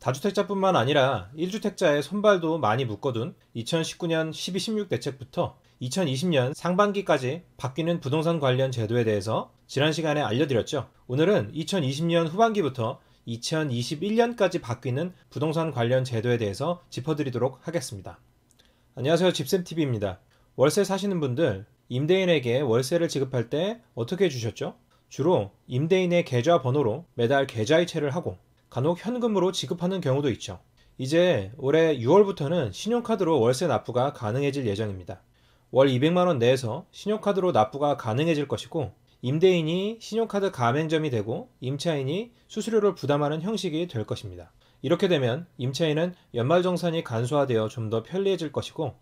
다주택자뿐만 아니라 1주택자의 손발도 많이 묶어둔 2019년 1216 대책부터 2020년 상반기까지 바뀌는 부동산 관련 제도에 대해서 지난 시간에 알려드렸죠. 오늘은 2020년 후반기부터 2021년까지 바뀌는 부동산 관련 제도에 대해서 짚어드리도록 하겠습니다. 안녕하세요. 집샘TV입니다. 월세 사시는 분들, 임대인에게 월세를 지급할 때 어떻게 해주셨죠? 주로 임대인의 계좌 번호로 매달 계좌이체를 하고 간혹 현금으로 지급하는 경우도 있죠. 이제 올해 6월부터는 신용카드로 월세 납부가 가능해질 예정입니다. 월 200만원 내에서 신용카드로 납부가 가능해질 것이고 임대인이 신용카드 가맹점이 되고 임차인이 수수료를 부담하는 형식이 될 것입니다. 이렇게 되면 임차인은 연말정산이 간소화되어 좀 더 편리해질 것이고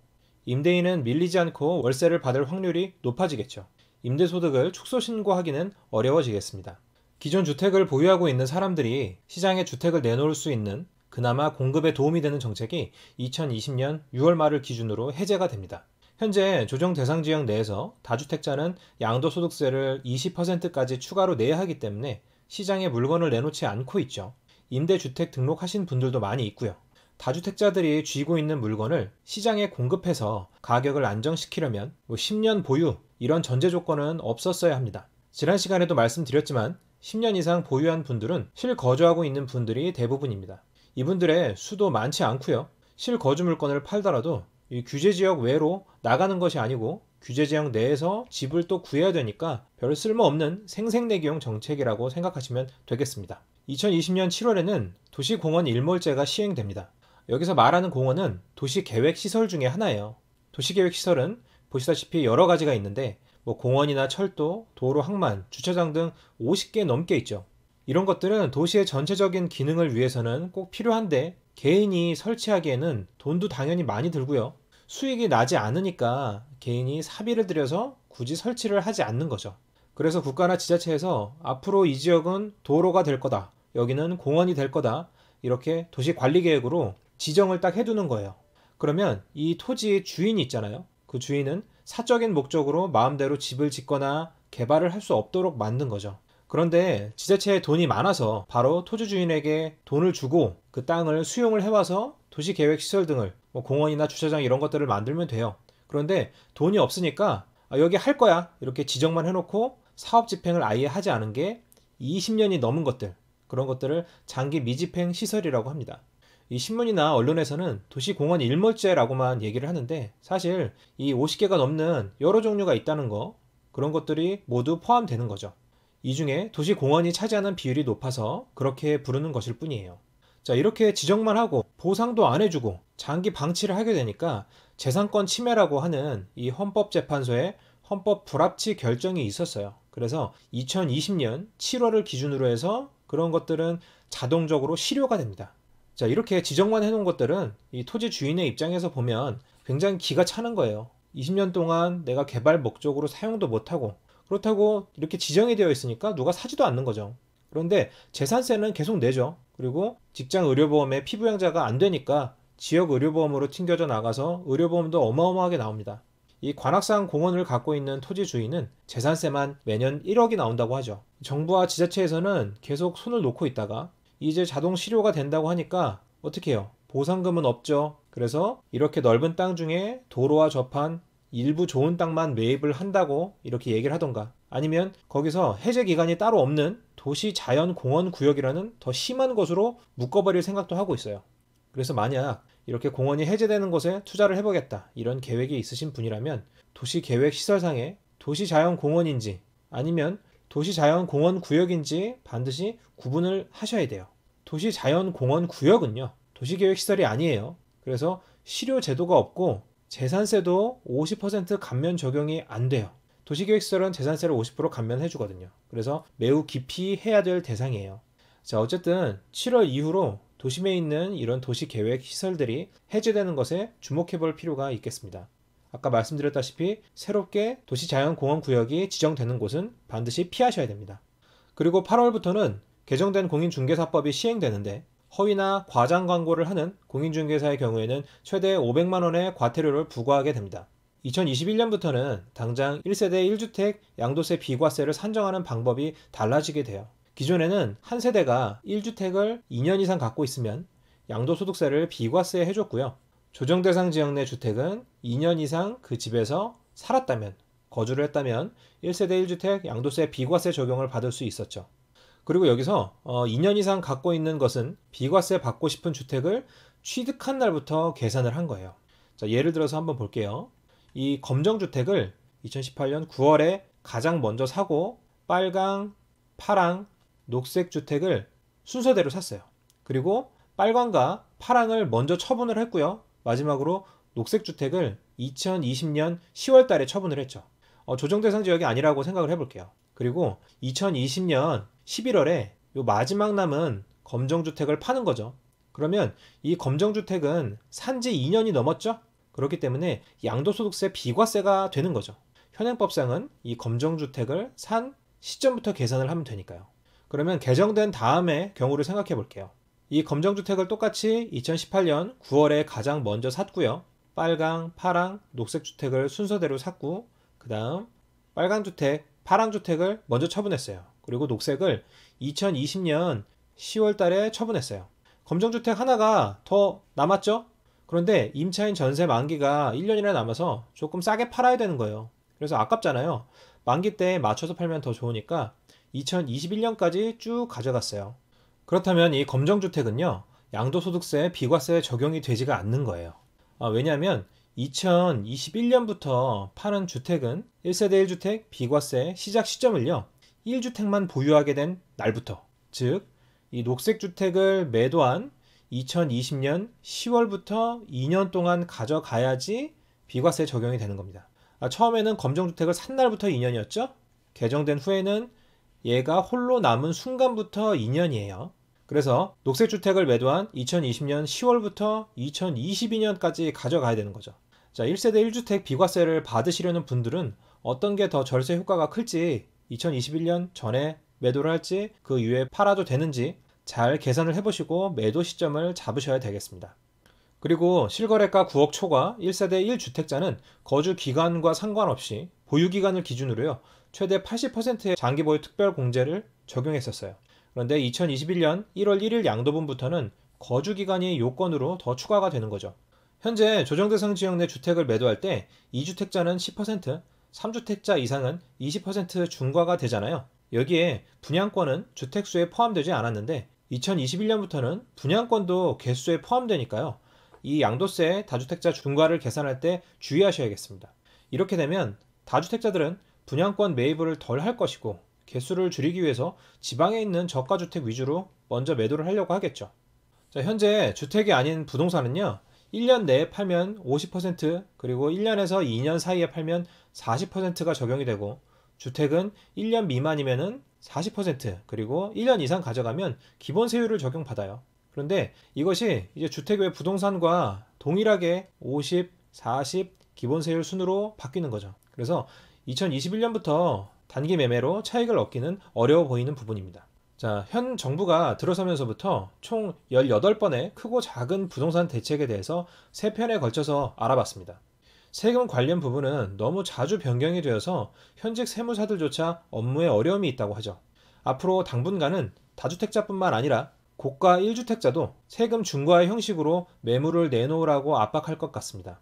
임대인은 밀리지 않고 월세를 받을 확률이 높아지겠죠. 임대소득을 축소신고하기는 어려워지겠습니다. 기존 주택을 보유하고 있는 사람들이 시장에 주택을 내놓을 수 있는 그나마 공급에 도움이 되는 정책이 2020년 6월 말을 기준으로 해제가 됩니다. 현재 조정 대상 지역 내에서 다주택자는 양도소득세를 20%까지 추가로 내야 하기 때문에 시장에 물건을 내놓지 않고 있죠. 임대주택 등록하신 분들도 많이 있고요. 다주택자들이 쥐고 있는 물건을 시장에 공급해서 가격을 안정시키려면 뭐 10년 보유 이런 전제 조건은 없었어야 합니다. 지난 시간에도 말씀드렸지만 10년 이상 보유한 분들은 실거주하고 있는 분들이 대부분입니다. 이분들의 수도 많지 않고요. 실거주 물건을 팔더라도 규제 지역 외로 나가는 것이 아니고 규제 지역 내에서 집을 또 구해야 되니까 별 쓸모없는 생생내기용 정책이라고 생각하시면 되겠습니다. 2020년 7월에는 도시공원 일몰제가 시행됩니다. 여기서 말하는 공원은 도시계획시설 중의 하나예요. 도시계획시설은 보시다시피 여러 가지가 있는데 뭐 공원이나 철도, 도로 항만, 주차장 등 50개 넘게 있죠. 이런 것들은 도시의 전체적인 기능을 위해서는 꼭 필요한데 개인이 설치하기에는 돈도 당연히 많이 들고요. 수익이 나지 않으니까 개인이 사비를 들여서 굳이 설치를 하지 않는 거죠. 그래서 국가나 지자체에서 앞으로 이 지역은 도로가 될 거다. 여기는 공원이 될 거다. 이렇게 도시 관리 계획으로 지정을 딱 해두는 거예요. 그러면 이 토지의 주인이 있잖아요. 그 주인은 사적인 목적으로 마음대로 집을 짓거나 개발을 할 수 없도록 만든 거죠. 그런데 지자체에 돈이 많아서 바로 토지 주인에게 돈을 주고 그 땅을 수용을 해와서 도시 계획 시설 등을 뭐 공원이나 주차장 이런 것들을 만들면 돼요. 그런데 돈이 없으니까 아, 여기 할 거야 이렇게 지정만 해놓고 사업 집행을 아예 하지 않은 게 20년이 넘은 것들 그런 것들을 장기 미집행 시설이라고 합니다. 이 신문이나 언론에서는 도시공원 일몰제라고만 얘기를 하는데 사실 이 50개가 넘는 여러 종류가 있다는 거 그런 것들이 모두 포함되는 거죠. 이 중에 도시공원이 차지하는 비율이 높아서 그렇게 부르는 것일 뿐이에요. 자, 이렇게 지적만 하고 보상도 안 해주고 장기 방치를 하게 되니까 재산권 침해라고 하는 이헌법재판소에 헌법 불합치 결정이 있었어요. 그래서 2020년 7월을 기준으로 해서 그런 것들은 자동적으로 실효가 됩니다. 자, 이렇게 지정만 해놓은 것들은 이 토지 주인의 입장에서 보면 굉장히 기가 차는 거예요. 20년 동안 내가 개발 목적으로 사용도 못하고 그렇다고 이렇게 지정이 되어 있으니까 누가 사지도 않는 거죠. 그런데 재산세는 계속 내죠. 그리고 직장 의료보험에 피부양자가 안 되니까 지역 의료보험으로 튕겨져 나가서 의료보험도 어마어마하게 나옵니다. 이 관악산 공원을 갖고 있는 토지 주인은 재산세만 매년 1억이 나온다고 하죠. 정부와 지자체에서는 계속 손을 놓고 있다가 이제 자동 실효가 된다고 하니까 어떻게 해요? 보상금은 없죠. 그래서 이렇게 넓은 땅 중에 도로와 접한 일부 좋은 땅만 매입을 한다고 이렇게 얘기를 하던가 아니면 거기서 해제 기간이 따로 없는 도시 자연 공원 구역이라는 더 심한 것으로 묶어버릴 생각도 하고 있어요. 그래서 만약 이렇게 공원이 해제되는 곳에 투자를 해보겠다 이런 계획이 있으신 분이라면 도시 계획 시설상에 도시 자연 공원인지 아니면 도시자연공원 구역인지 반드시 구분을 하셔야 돼요. 도시자연공원 구역은요, 도시계획시설이 아니에요. 그래서 실효 제도가 없고 재산세도 50% 감면 적용이 안 돼요. 도시계획시설은 재산세를 50% 감면해 주거든요. 그래서 매우 깊이 해야 될 대상이에요. 자, 어쨌든 7월 이후로 도심에 있는 이런 도시계획 시설들이 해제되는 것에 주목해 볼 필요가 있겠습니다. 아까 말씀드렸다시피 새롭게 도시자연공원 구역이 지정되는 곳은 반드시 피하셔야 됩니다. 그리고 8월부터는 개정된 공인중개사법이 시행되는데 허위나 과장 광고를 하는 공인중개사의 경우에는 최대 500만 원의 과태료를 부과하게 됩니다. 2021년부터는 당장 1세대 1주택 양도세 비과세를 산정하는 방법이 달라지게 돼요. 기존에는 한 세대가 1주택을 2년 이상 갖고 있으면 양도소득세를 비과세 해줬고요. 조정 대상 지역 내 주택은 2년 이상 그 집에서 살았다면 거주를 했다면 1세대 1주택 양도세 비과세 적용을 받을 수 있었죠. 그리고 여기서 2년 어, 이상 갖고 있는 것은 비과세 받고 싶은 주택을 취득한 날부터 계산을 한 거예요. 자, 예를 들어서 한번 볼게요. 이 검정주택을 2018년 9월에 가장 먼저 사고 빨강, 파랑, 녹색 주택을 순서대로 샀어요. 그리고 빨강과 파랑을 먼저 처분을 했고요. 마지막으로 녹색 주택을 2020년 10월 달에 처분을 했죠. 어, 조정 대상 지역이 아니라고 생각을 해볼게요. 그리고 2020년 11월에 요 마지막 남은 검정 주택을 파는 거죠. 그러면 이 검정 주택은 산 지 2년이 넘었죠. 그렇기 때문에 양도소득세 비과세가 되는 거죠. 현행법상은 이 검정 주택을 산 시점부터 계산을 하면 되니까요. 그러면 개정된 다음에 경우를 생각해 볼게요. 이 검정주택을 똑같이 2018년 9월에 가장 먼저 샀고요. 빨강, 파랑, 녹색 주택을 순서대로 샀고 그 다음 빨강 주택, 파랑 주택을 먼저 처분했어요. 그리고 녹색을 2020년 10월 달에 처분했어요. 검정 주택 하나가 더 남았죠? 그런데 임차인 전세 만기가 1년이나 남아서 조금 싸게 팔아야 되는 거예요. 그래서 아깝잖아요. 만기 때 맞춰서 팔면 더 좋으니까 2021년까지 쭉 가져갔어요. 그렇다면 이 검정주택은요, 양도소득세 비과세 적용이 되지가 않는 거예요. 아, 왜냐하면 2021년부터 파는 주택은 1세대 1주택 비과세 시작 시점을요, 1주택만 보유하게 된 날부터, 즉, 이 녹색주택을 매도한 2020년 10월부터 2년 동안 가져가야지 비과세 적용이 되는 겁니다. 아, 처음에는 검정주택을 산 날부터 2년이었죠? 개정된 후에는 얘가 홀로 남은 순간부터 2년이에요. 그래서 녹색 주택을 매도한 2020년 10월부터 2022년까지 가져가야 되는 거죠. 자, 1세대 1주택 비과세를 받으시려는 분들은 어떤 게 더 절세 효과가 클지 2021년 전에 매도를 할지 그 이후에 팔아도 되는지 잘 계산을 해보시고 매도 시점을 잡으셔야 되겠습니다. 그리고 실거래가 9억 초과 1세대 1주택자는 거주 기간과 상관없이 보유 기간을 기준으로요 최대 80%의 장기 보유 특별 공제를 적용했었어요. 그런데 2021년 1월 1일 양도분부터는 거주기간이 요건으로 더 추가가 되는 거죠. 현재 조정대상 지역 내 주택을 매도할 때 2주택자는 10%, 3주택자 이상은 20% 중과가 되잖아요. 여기에 분양권은 주택수에 포함되지 않았는데 2021년부터는 분양권도 개수에 포함되니까요. 이 양도세 다주택자 중과를 계산할 때 주의하셔야겠습니다. 이렇게 되면 다주택자들은 분양권 매입을 덜 할 것이고 개수를 줄이기 위해서 지방에 있는 저가주택 위주로 먼저 매도를 하려고 하겠죠. 자, 현재 주택이 아닌 부동산은요. 1년 내에 팔면 50% 그리고 1년에서 2년 사이에 팔면 40%가 적용이 되고 주택은 1년 미만이면40% 그리고 1년 이상 가져가면 기본 세율을 적용받아요. 그런데 이것이 이제 주택 외 부동산과 동일하게 50, 40 기본 세율 순으로 바뀌는 거죠. 그래서 2021년부터 단기 매매로 차익을 얻기는 어려워 보이는 부분입니다. 자, 현 정부가 들어서면서부터 총 18번의 크고 작은 부동산 대책에 대해서 세 편에 걸쳐서 알아봤습니다. 세금 관련 부분은 너무 자주 변경이 되어서 현직 세무사들조차 업무에 어려움이 있다고 하죠. 앞으로 당분간은 다주택자뿐만 아니라 고가 1주택자도 세금 중과의 형식으로 매물을 내놓으라고 압박할 것 같습니다.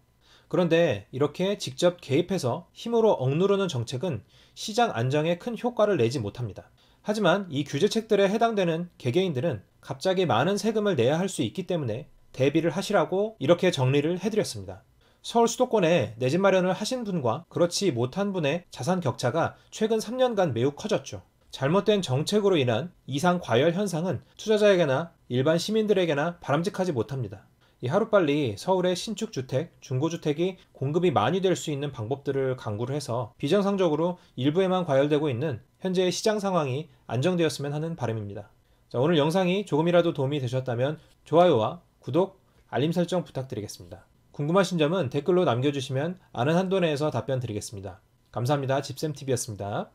그런데 이렇게 직접 개입해서 힘으로 억누르는 정책은 시장 안정에 큰 효과를 내지 못합니다. 하지만 이 규제책들에 해당되는 개개인들은 갑자기 많은 세금을 내야 할 수 있기 때문에 대비를 하시라고 이렇게 정리를 해드렸습니다. 서울 수도권에 내 집 마련을 하신 분과 그렇지 못한 분의 자산 격차가 최근 3년간 매우 커졌죠. 잘못된 정책으로 인한 이상 과열 현상은 투자자에게나 일반 시민들에게나 바람직하지 못합니다. 이 하루빨리 서울의 신축주택, 중고주택이 공급이 많이 될 수 있는 방법들을 강구를 해서 비정상적으로 일부에만 과열되고 있는 현재의 시장 상황이 안정되었으면 하는 바람입니다. 자, 오늘 영상이 조금이라도 도움이 되셨다면 좋아요와 구독, 알림 설정 부탁드리겠습니다. 궁금하신 점은 댓글로 남겨주시면 아는 한도 내에서 답변 드리겠습니다. 감사합니다. 집쌤TV였습니다.